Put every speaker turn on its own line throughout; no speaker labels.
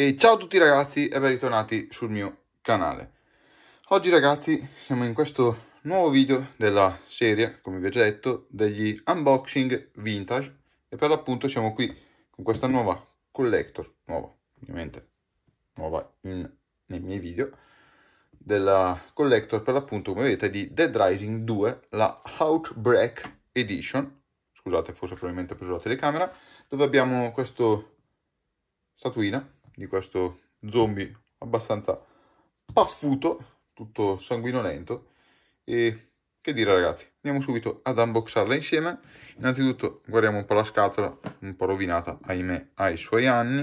E ciao a tutti ragazzi e ben ritornati sul mio canale. Oggi ragazzi siamo in questo nuovo video della serie, come vi ho già detto, degli unboxing vintage e per l'appunto siamo qui con questa nuova collector, nuova ovviamente, nuova in, nei miei video, della collector per l'appunto come vedete di Dead Rising 2, la Outbreak Edition, scusate forse probabilmente ho preso la telecamera, dove abbiamo questo statuina di questo zombie abbastanza paffuto, tutto sanguinolento. E che dire ragazzi, andiamo subito ad unboxarla insieme. Innanzitutto guardiamo un po' la scatola, un po' rovinata, ahimè, ai suoi anni.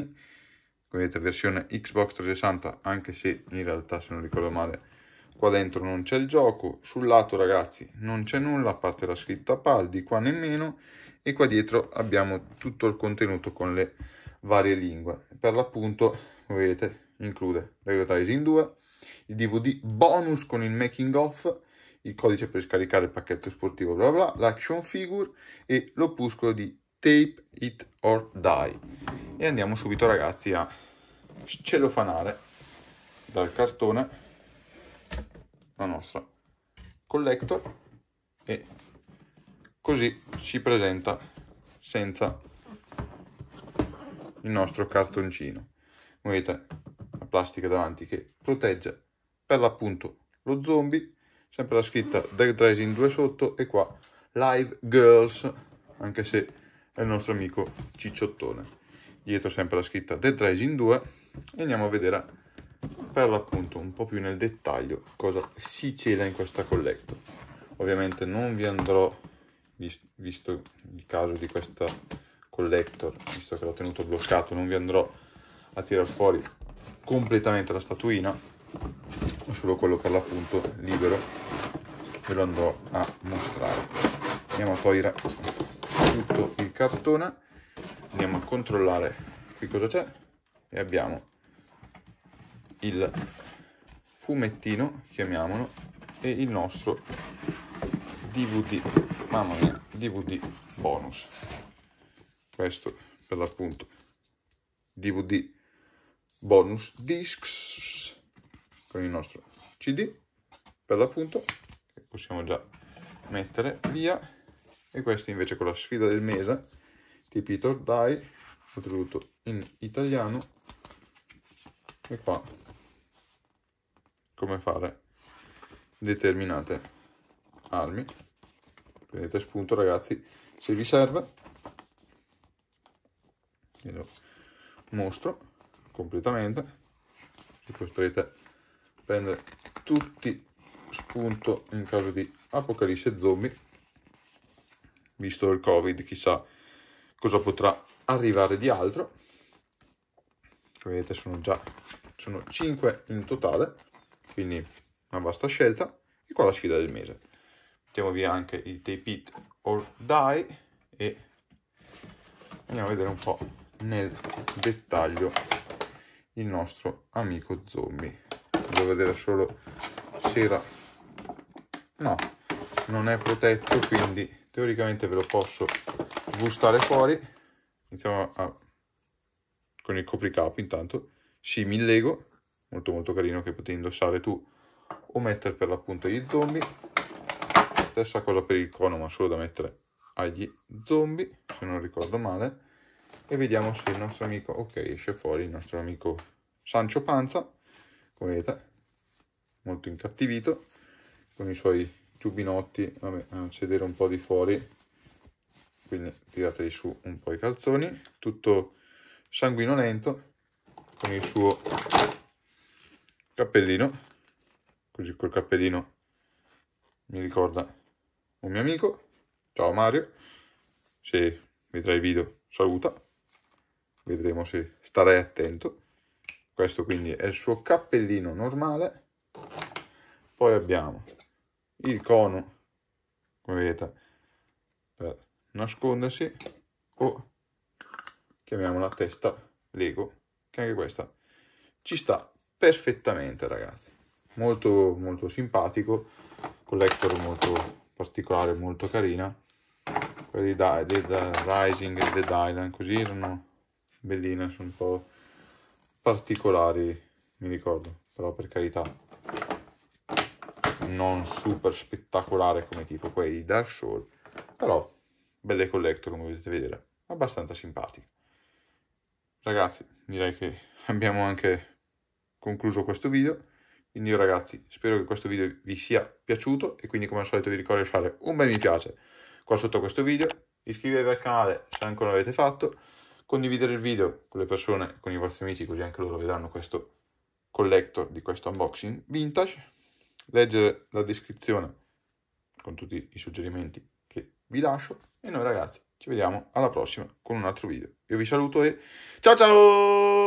Come vedete versione Xbox 360, anche se in realtà se non ricordo male qua dentro non c'è il gioco, sul lato ragazzi non c'è nulla, a parte la scritta PAL, di qua nemmeno, e qua dietro abbiamo tutto il contenuto con le varie lingue. Per l'appunto, come vedete, include Lego 2, il DVD bonus con il making of, il codice per scaricare il pacchetto sportivo bla bla, l'action figure e l'opuscolo di Tape It or Die. E andiamo subito ragazzi a cellofanare dal cartone la nostra collector e così si presenta senza il nostro cartoncino. Vedete la plastica davanti che protegge per l'appunto lo zombie, sempre la scritta Dead Rising 2 sotto e qua Live Girls, anche se è il nostro amico cicciottone. Dietro sempre la scritta Dead Rising 2 e andiamo a vedere per l'appunto un po' più nel dettaglio cosa si cela in questa collector. Ovviamente non vi andrò, visto il caso di questa collector, visto che l'ho tenuto bloccato, non vi andrò a tirar fuori completamente la statuina, solo quello per l'appunto libero, ve lo andrò a mostrare. Andiamo a togliere tutto il cartone, andiamo a controllare qui cosa c'è e abbiamo il fumettino, chiamiamolo, e il nostro DVD, mamma mia, DVD bonus questo per l'appunto DVD bonus discs con il nostro CD per l'appunto che possiamo già mettere via e questo invece con la sfida del mese Tipito Dai tradotto in italiano e qua come fare determinate armi prendete spunto ragazzi se vi serve glielo mostro completamente e potrete prendere tutti spunto in caso di apocalisse zombie visto il covid chissà cosa potrà arrivare di altro come vedete sono già sono 5 in totale quindi una vasta scelta e qua la sfida del mese mettiamo via anche il tape it or die e andiamo a vedere un po' nel dettaglio il nostro amico zombie devo vedere solo se era no non è protetto quindi teoricamente ve lo posso sbustare fuori iniziamo a... con il copricapo intanto simil lego molto molto carino che potete indossare tu o mettere per l'appunto gli zombie stessa cosa per il cono ma solo da mettere agli zombie se non ricordo male e vediamo se il nostro amico, ok, esce fuori il nostro amico Sancho Panza, come vedete, molto incattivito, con i suoi giubinotti, vabbè, a sedere un po' di fuori, quindi tirateli su un po' i calzoni, tutto sanguinolento, con il suo cappellino, così col cappellino mi ricorda un mio amico, ciao Mario, se vedrai il video saluta vedremo se starei attento. Questo quindi è il suo cappellino normale. Poi abbiamo il cono, come vedete, per nascondersi o chiamiamola testa Lego, che anche questa ci sta perfettamente ragazzi. Molto molto simpatico, collector molto particolare, molto carina. Quelli da, da Rising e Dead Island, così erano belline, sono un po' particolari, mi ricordo, però per carità non super spettacolare come tipo quei Dark Souls, però belle collector come potete vedere, abbastanza simpatiche. Ragazzi, direi che abbiamo anche concluso questo video. Quindi io ragazzi spero che questo video vi sia piaciuto e quindi come al solito vi ricordo di lasciare un bel mi piace qua sotto questo video, iscrivetevi al canale se ancora non l'avete fatto condividere il video con le persone, con i vostri amici, così anche loro vedranno questo collector di questo unboxing vintage, leggere la descrizione con tutti i suggerimenti che vi lascio e noi ragazzi ci vediamo alla prossima con un altro video. Io vi saluto e ciao ciao!